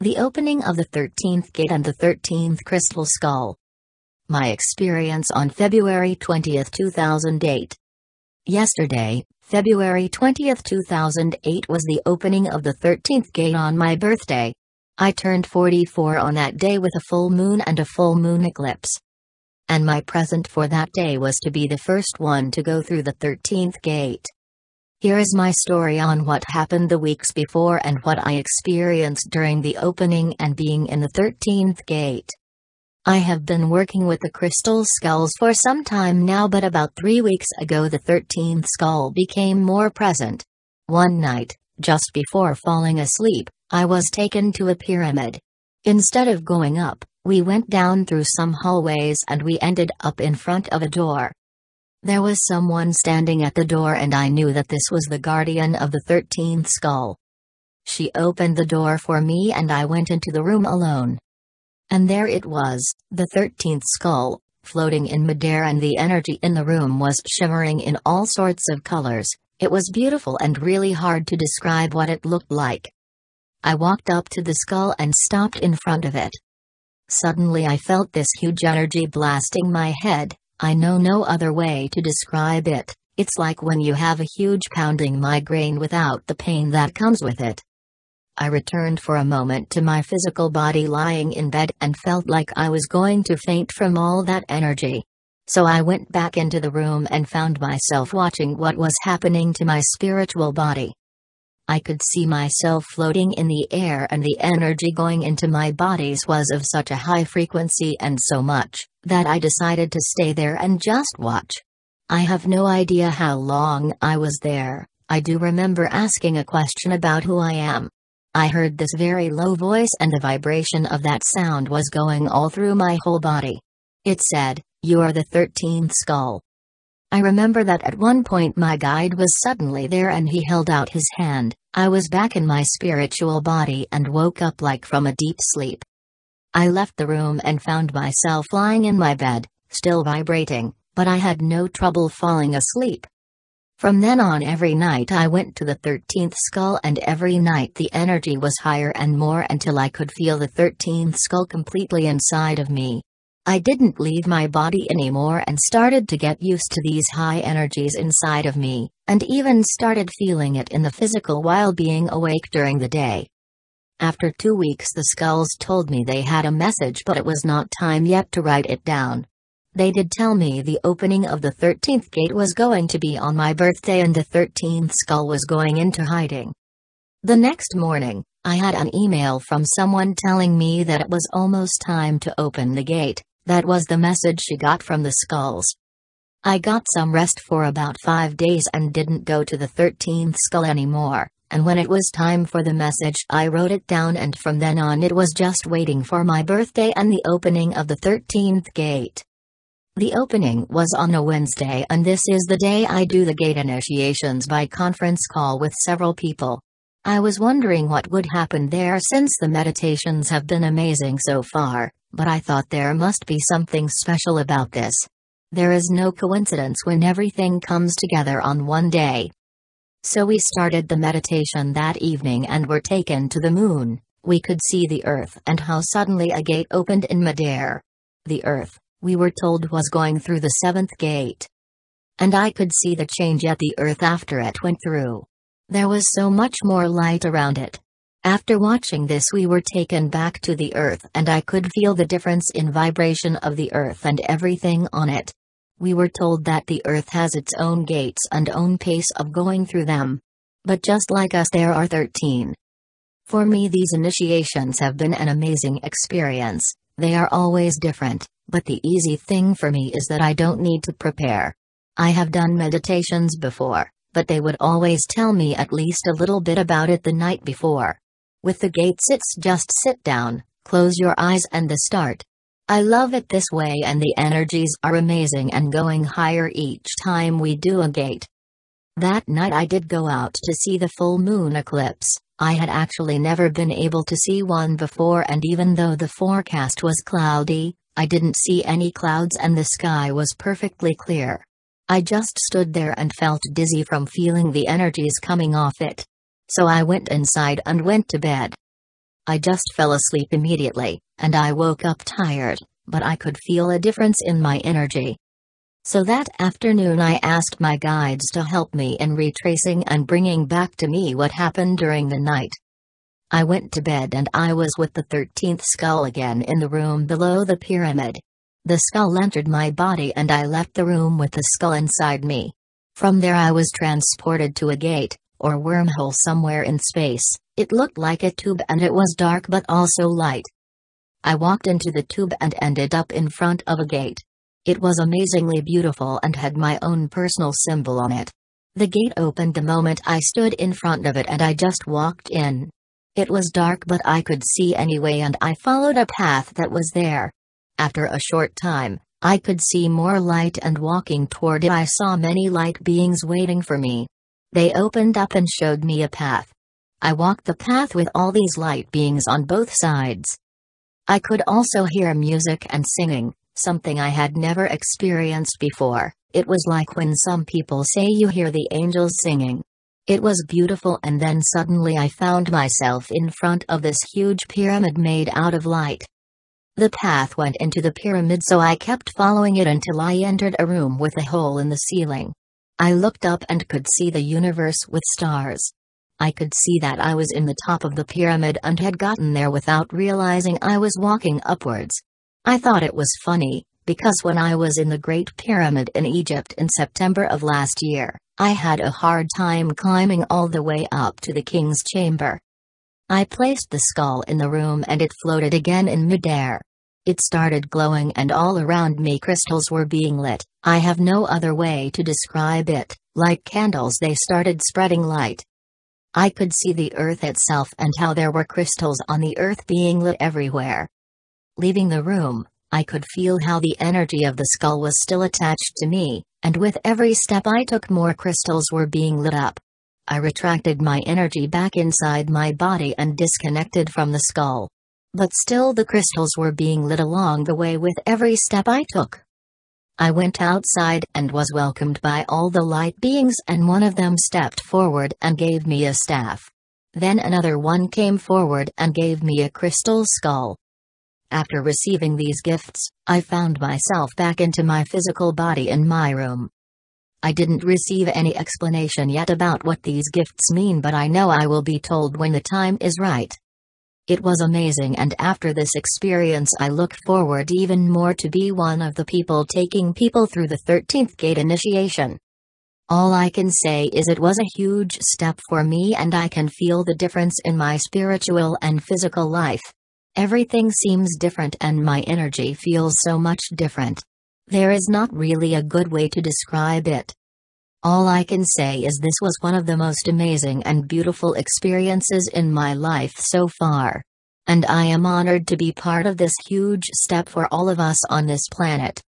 the opening of the 13th gate and the 13th crystal skull. My experience on February 20, 2008. Yesterday, February 20, 2008 was the opening of the 13th gate on my birthday. I turned 44 on that day with a full moon and a full moon eclipse. And my present for that day was to be the first one to go through the 13th gate. Here is my story on what happened the weeks before and what I experienced during the opening and being in the 13th gate. I have been working with the crystal skulls for some time now, but about three weeks ago, the 13th skull became more present. One night, just before falling asleep, I was taken to a pyramid. Instead of going up, we went down through some hallways and we ended up in front of a door. There was someone standing at the door, and I knew that this was the guardian of the 13th skull. She opened the door for me, and I went into the room alone. And there it was, the 13th skull, floating in midair, and the energy in the room was shimmering in all sorts of colors. It was beautiful and really hard to describe what it looked like. I walked up to the skull and stopped in front of it. Suddenly, I felt this huge energy blasting my head, I know no other way to describe it, it's like when you have a huge pounding migraine without the pain that comes with it. I returned for a moment to my physical body lying in bed and felt like I was going to faint from all that energy. So I went back into the room and found myself watching what was happening to my spiritual body. I could see myself floating in the air and the energy going into my bodies was of such a high frequency and so much that I decided to stay there and just watch. I have no idea how long I was there, I do remember asking a question about who I am. I heard this very low voice and the vibration of that sound was going all through my whole body. It said, You are the 13th skull. I remember that at one point my guide was suddenly there and he held out his hand. I was back in my spiritual body and woke up like from a deep sleep. I left the room and found myself lying in my bed, still vibrating, but I had no trouble falling asleep. From then on, every night I went to the 13th skull, and every night the energy was higher and more until I could feel the 13th skull completely inside of me. I didn't leave my body anymore and started to get used to these high energies inside of me, and even started feeling it in the physical while being awake during the day. After two weeks, the skulls told me they had a message, but it was not time yet to write it down. They did tell me the opening of the 13th gate was going to be on my birthday and the 13th skull was going into hiding. The next morning, I had an email from someone telling me that it was almost time to open the gate, that was the message she got from the skulls. I got some rest for about five days and didn't go to the 13th skull anymore and when it was time for the message, I wrote it down, and from then on, it was just waiting for my birthday and the opening of the 13th gate. The opening was on a Wednesday, and this is the day I do the gate initiations by conference call with several people. I was wondering what would happen there since the meditations have been amazing so far, but I thought there must be something special about this. There is no coincidence when everything comes together on one day. So we started the meditation that evening and were taken to the moon. We could see the earth and how suddenly a gate opened in midair. The earth, we were told, was going through the seventh gate. And I could see the change at the earth after it went through. There was so much more light around it. After watching this, we were taken back to the earth, and I could feel the difference in vibration of the earth and everything on it. We were told that the Earth has its own gates and own pace of going through them. But just like us, there are 13. For me, these initiations have been an amazing experience. They are always different, but the easy thing for me is that I don't need to prepare. I have done meditations before, but they would always tell me at least a little bit about it the night before. With the gates, it's just sit down, close your eyes, and the start. I love it this way and the energies are amazing and going higher each time we do a gate. That night I did go out to see the full moon eclipse. I had actually never been able to see one before and even though the forecast was cloudy, I didn't see any clouds and the sky was perfectly clear. I just stood there and felt dizzy from feeling the energies coming off it. So I went inside and went to bed. I just fell asleep immediately and I woke up tired, but I could feel a difference in my energy. So that afternoon, I asked my guides to help me in retracing and bringing back to me what happened during the night. I went to bed and I was with the 13th skull again in the room below the pyramid. The skull entered my body and I left the room with the skull inside me. From there, I was transported to a gate, or wormhole somewhere in space. It looked like a tube and it was dark but also light. I walked into the tube and ended up in front of a gate. It was amazingly beautiful and had my own personal symbol on it. The gate opened the moment I stood in front of it and I just walked in. It was dark but I could see anyway and I followed a path that was there. After a short time, I could see more light and walking toward it I saw many light beings waiting for me. They opened up and showed me a path. I walked the path with all these light beings on both sides. I could also hear music and singing, something I had never experienced before. It was like when some people say you hear the angels singing. It was beautiful, and then suddenly I found myself in front of this huge pyramid made out of light. The path went into the pyramid, so I kept following it until I entered a room with a hole in the ceiling. I looked up and could see the universe with stars. I could see that I was in the top of the pyramid and had gotten there without realizing I was walking upwards. I thought it was funny, because when I was in the Great Pyramid in Egypt in September of last year, I had a hard time climbing all the way up to the king's chamber. I placed the skull in the room and it floated again in midair. It started glowing and all around me crystals were being lit, I have no other way to describe it, like candles they started spreading light, I could see the earth itself and how there were crystals on the earth being lit everywhere. Leaving the room, I could feel how the energy of the skull was still attached to me, and with every step I took, more crystals were being lit up. I retracted my energy back inside my body and disconnected from the skull. But still, the crystals were being lit along the way with every step I took. I went outside and was welcomed by all the light beings, and one of them stepped forward and gave me a staff. Then another one came forward and gave me a crystal skull. After receiving these gifts, I found myself back into my physical body in my room. I didn't receive any explanation yet about what these gifts mean, but I know I will be told when the time is right. It was amazing and after this experience I look forward even more to be one of the people taking people through the 13th gate initiation. All I can say is it was a huge step for me and I can feel the difference in my spiritual and physical life. Everything seems different and my energy feels so much different. There is not really a good way to describe it. All I can say is this was one of the most amazing and beautiful experiences in my life so far. And I am honored to be part of this huge step for all of us on this planet.